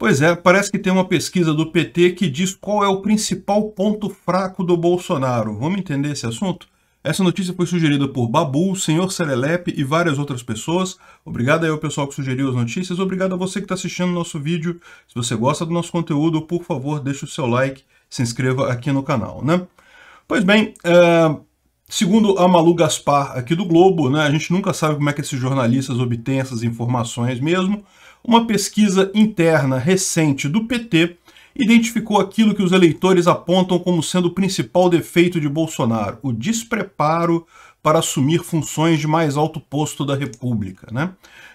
Pois é, parece que tem uma pesquisa do PT que diz qual é o principal ponto fraco do Bolsonaro. Vamos entender esse assunto? Essa notícia foi sugerida por Babu, Senhor Serelepe e várias outras pessoas. Obrigado aí ao pessoal que sugeriu as notícias. Obrigado a você que está assistindo nosso vídeo. Se você gosta do nosso conteúdo, por favor, deixe o seu like, se inscreva aqui no canal, né? Pois bem, é, segundo a Malu Gaspar aqui do Globo, né, a gente nunca sabe como é que esses jornalistas obtêm essas informações mesmo, uma pesquisa interna recente do PT identificou aquilo que os eleitores apontam como sendo o principal defeito de Bolsonaro, o despreparo para assumir funções de mais alto posto da República. Né?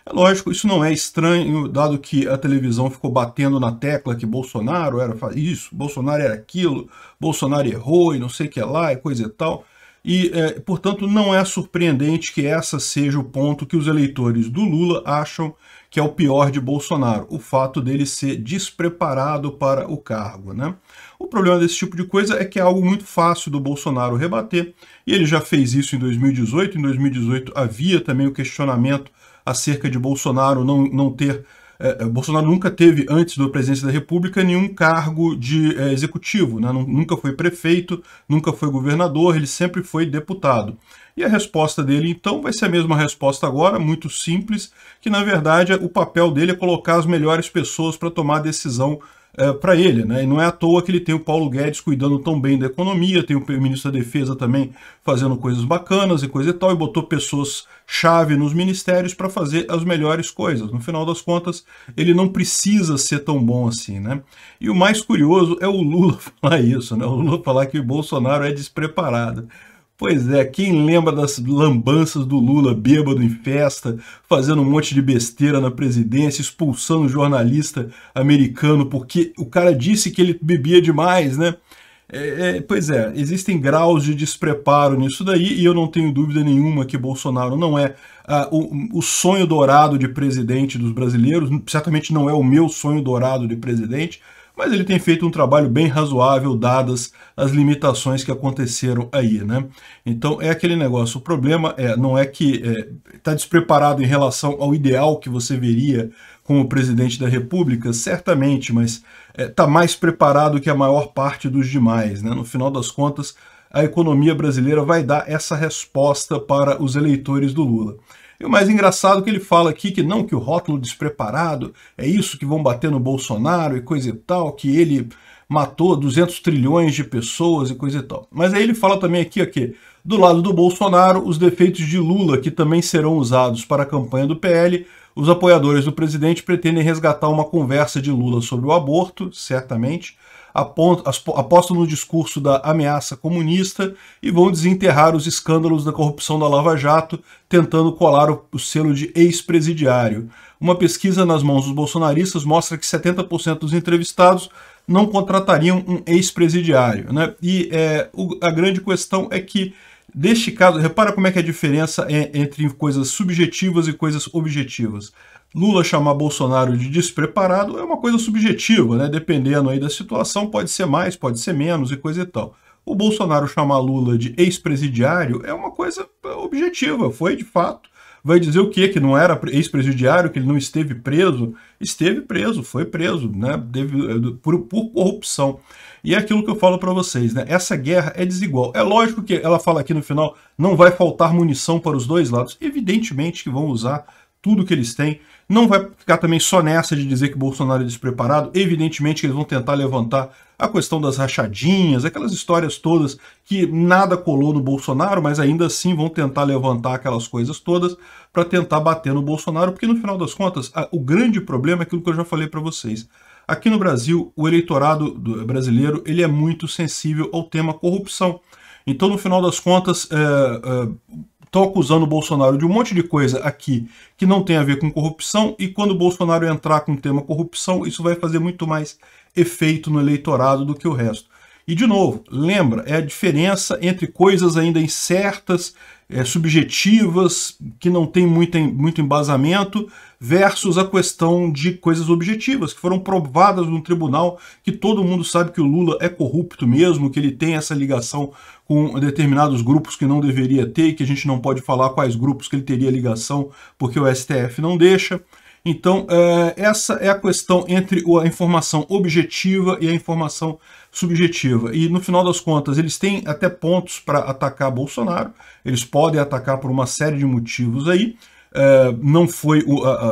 É lógico, isso não é estranho, dado que a televisão ficou batendo na tecla que Bolsonaro era isso, Bolsonaro era aquilo, Bolsonaro errou e não sei o que lá e coisa e tal. E, é, portanto, não é surpreendente que essa seja o ponto que os eleitores do Lula acham que é o pior de Bolsonaro, o fato dele ser despreparado para o cargo. Né? O problema desse tipo de coisa é que é algo muito fácil do Bolsonaro rebater, e ele já fez isso em 2018. Em 2018 havia também o questionamento acerca de Bolsonaro não, não ter é, é, Bolsonaro nunca teve, antes da presidência da República, nenhum cargo de é, executivo, né? nunca foi prefeito, nunca foi governador, ele sempre foi deputado. E a resposta dele, então, vai ser a mesma resposta agora, muito simples, que na verdade o papel dele é colocar as melhores pessoas para tomar a decisão é, eh, para ele. Né? E não é à toa que ele tem o Paulo Guedes cuidando tão bem da economia, tem o ministro da Defesa também fazendo coisas bacanas e coisa e tal, e botou pessoas-chave nos ministérios para fazer as melhores coisas. No final das contas, ele não precisa ser tão bom assim. Né? E o mais curioso é o Lula falar isso, né? o Lula falar que o Bolsonaro é despreparado. Pois é, quem lembra das lambanças do Lula bêbado em festa, fazendo um monte de besteira na presidência, expulsando o jornalista americano porque o cara disse que ele bebia demais, né? É, é, pois é, existem graus de despreparo nisso daí e eu não tenho dúvida nenhuma que Bolsonaro não é ah, o, o, sonho dourado de presidente dos brasileiros, certamente não é o meu sonho dourado de presidente, mas ele tem feito um trabalho bem razoável, dadas as limitações que aconteceram aí, né? Então é aquele negócio, o problema é, não é que está é, tá despreparado em relação ao ideal que você veria como presidente da república, certamente, mas está é, tá mais preparado que a maior parte dos demais, né? No final das contas, a economia brasileira vai dar essa resposta para os eleitores do Lula. E o mais engraçado é que ele fala aqui que não que o rótulo despreparado é isso que vão bater no Bolsonaro e coisa e tal, que ele matou 200 trilhões de pessoas e coisa e tal. Mas aí ele fala também aqui que do lado do Bolsonaro, os defeitos de Lula que também serão usados para a campanha do PL, os apoiadores do presidente pretendem resgatar uma conversa de Lula sobre o aborto, certamente, apostam no discurso da ameaça comunista e vão desenterrar os escândalos da corrupção da Lava Jato, tentando colar o selo de ex-presidiário. Uma pesquisa nas mãos dos bolsonaristas mostra que 70% dos entrevistados não contratariam um ex-presidiário. Né? E é, a grande questão é que neste caso, repara como é que é a diferença é entre coisas subjetivas e coisas objetivas. Lula chamar Bolsonaro de despreparado é uma coisa subjetiva, né? Dependendo aí da situação, pode ser mais, pode ser menos e coisa e tal. O Bolsonaro chamar Lula de ex-presidiário é uma coisa é, objetiva, foi de fato. Vai dizer o quê? Que não era ex-presidiário, que ele não esteve preso? Esteve preso, foi preso, né? Deve, eh, por, por corrupção. E é aquilo que eu falo para vocês, né? Essa guerra é desigual. É lógico que ela fala aqui no final, não vai faltar munição para os dois lados. Evidentemente que vão usar tudo que eles têm não vai ficar também só nessa de dizer que Bolsonaro é despreparado. Evidentemente que eles vão tentar levantar a questão das rachadinhas, aquelas histórias todas que nada colou no Bolsonaro, mas ainda assim vão tentar levantar aquelas coisas todas para tentar bater no Bolsonaro, porque no final das contas, a, o grande problema é aquilo que eu já falei para vocês. Aqui no Brasil, o eleitorado brasileiro ele é muito sensível ao tema corrupção. Então, no final das contas, é, é, estão acusando o Bolsonaro de um monte de coisa aqui que não tem a ver com corrupção, e quando o Bolsonaro entrar com o tema corrupção, isso vai fazer muito mais efeito no eleitorado do que o resto. E, de novo, lembra, é a diferença entre coisas ainda incertas, é, subjetivas, que não tem muito, muito embasamento, versus a questão de coisas objetivas, que foram provadas no tribunal, que todo mundo sabe que o Lula é corrupto mesmo, que ele tem essa ligação com determinados grupos que não deveria ter, que a gente não pode falar quais grupos que ele teria ligação, porque o STF não deixa. Então, é, essa é a questão entre a informação objetiva e a informação subjetiva. E no final das contas, eles têm até pontos para atacar Bolsonaro, eles podem atacar por uma série de motivos aí. É, não foi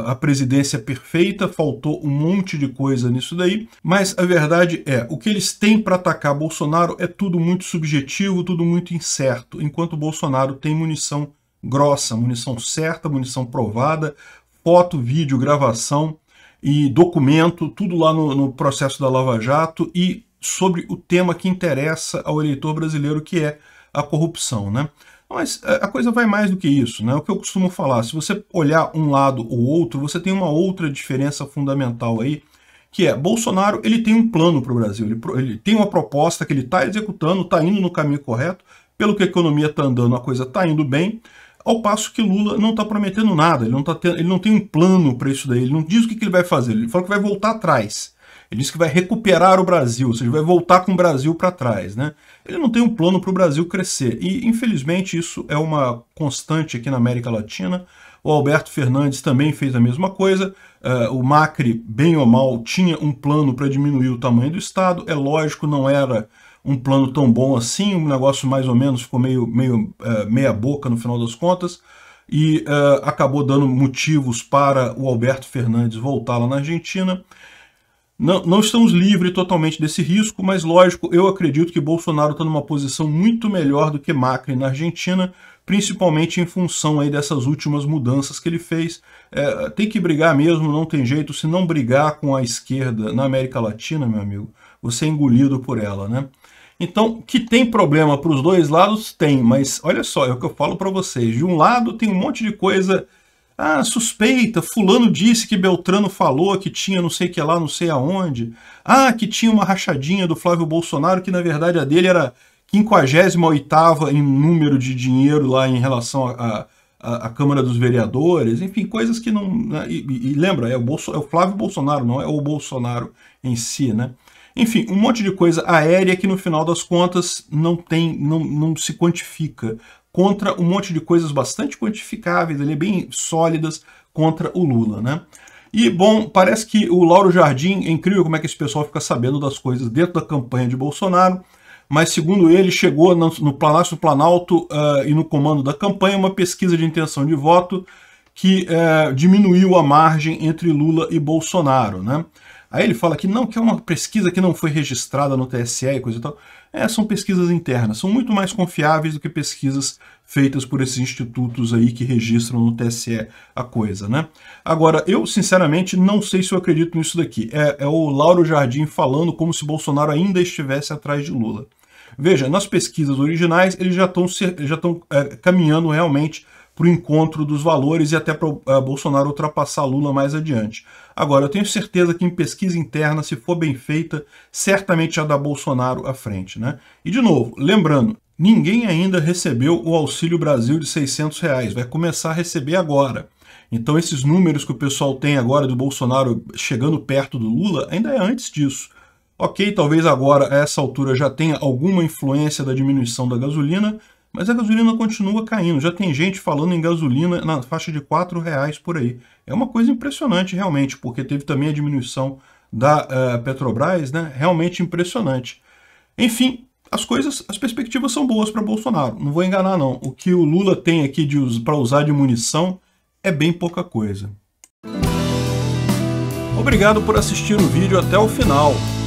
a, presidência perfeita, faltou um monte de coisa nisso daí, mas a verdade é, o que eles têm para atacar Bolsonaro é tudo muito subjetivo, tudo muito incerto, enquanto Bolsonaro tem munição grossa, munição certa, munição provada, foto, vídeo, gravação e documento, tudo lá no, no processo da Lava Jato e sobre o tema que interessa ao eleitor brasileiro, que é a corrupção. Né? Mas é, a coisa vai mais do que isso, né? O que eu costumo falar, se você olhar um lado ou outro, você tem uma outra diferença fundamental aí, que é Bolsonaro ele tem um plano para o Brasil, ele, ele, tem uma proposta que ele está executando, está indo no caminho correto, pelo que a economia está andando, a coisa está indo bem, ao passo que Lula não está prometendo nada, ele não, tá tendo, ele não tem um plano para isso daí, ele não diz o que, que ele vai fazer, ele fala que vai voltar atrás. Ele diz que vai recuperar o Brasil, ou seja, vai voltar com o Brasil para trás. Né? Ele não tem um plano para o Brasil crescer. E, infelizmente, isso é uma constante aqui na América Latina. O Alberto Fernandes também fez a mesma coisa. Uh, o Macri, bem ou mal, tinha um plano para diminuir o tamanho do Estado. É lógico, não era um plano tão bom assim, um negócio mais ou menos ficou meio, meio é, meia boca no final das contas, e é, acabou dando motivos para o Alberto Fernandes voltar lá na Argentina. Não, não estamos livres totalmente desse risco, mas lógico, eu acredito que Bolsonaro está numa posição muito melhor do que Macri na Argentina, principalmente em função aí dessas últimas mudanças que ele fez. É, tem que brigar mesmo, não tem jeito. Se não brigar com a esquerda na América Latina, meu amigo, você é engolido por ela, né? Então, que tem problema para os dois lados, tem, mas olha só, é o que eu falo para vocês. De um lado tem um monte de coisa, ah, suspeita, fulano disse que Beltrano falou que tinha não sei que lá, não sei aonde. Ah, que tinha uma rachadinha do Flávio Bolsonaro, que na verdade a dele era 58ª em número de dinheiro lá em relação à Câmara dos Vereadores, enfim, coisas que não... Né, e, e lembra, é o, Bolso, é o Flávio Bolsonaro, não é o Bolsonaro em si, né? Enfim, um monte de coisa aérea que no final das contas não tem, não, não se quantifica. Contra um monte de coisas bastante quantificáveis, ali, bem sólidas, contra o Lula, né? E, bom, parece que o Lauro Jardim, é incrível como é que esse pessoal fica sabendo das coisas dentro da campanha de Bolsonaro, mas segundo ele, chegou no, no Palácio do Planalto uh, e no comando da campanha uma pesquisa de intenção de voto que uh, diminuiu a margem entre Lula e Bolsonaro, né? Aí ele fala que não, que é uma pesquisa que não foi registrada no TSE e coisa e tal. É, são pesquisas internas, são muito mais confiáveis do que pesquisas feitas por esses institutos aí que registram no TSE a coisa, né? Agora, eu sinceramente não sei se eu acredito nisso daqui. É, é o Lauro Jardim falando como se Bolsonaro ainda estivesse atrás de Lula. Veja, nas pesquisas originais eles já estão já estão é, caminhando realmente para o encontro dos valores e até para uh, eh, Bolsonaro ultrapassar Lula mais adiante. Agora, eu tenho certeza que em pesquisa interna, se for bem feita, certamente já dá Bolsonaro à frente. Né? E de novo, lembrando, ninguém ainda recebeu o Auxílio Brasil de 600 reais, vai começar a receber agora. Então esses números que o pessoal tem agora do Bolsonaro chegando perto do Lula, ainda é antes disso. Ok, talvez agora, a essa altura, já tenha alguma influência da diminuição da gasolina, mas a gasolina continua caindo. Já tem gente falando em gasolina na faixa de R$ reais por aí. É uma coisa impressionante realmente, porque teve também a diminuição da uh, Petrobras, né? Realmente impressionante. Enfim, as coisas, as perspectivas são boas para Bolsonaro. Não vou enganar não. O que o Lula tem aqui para usar de munição é bem pouca coisa. Obrigado por assistir o vídeo até o final.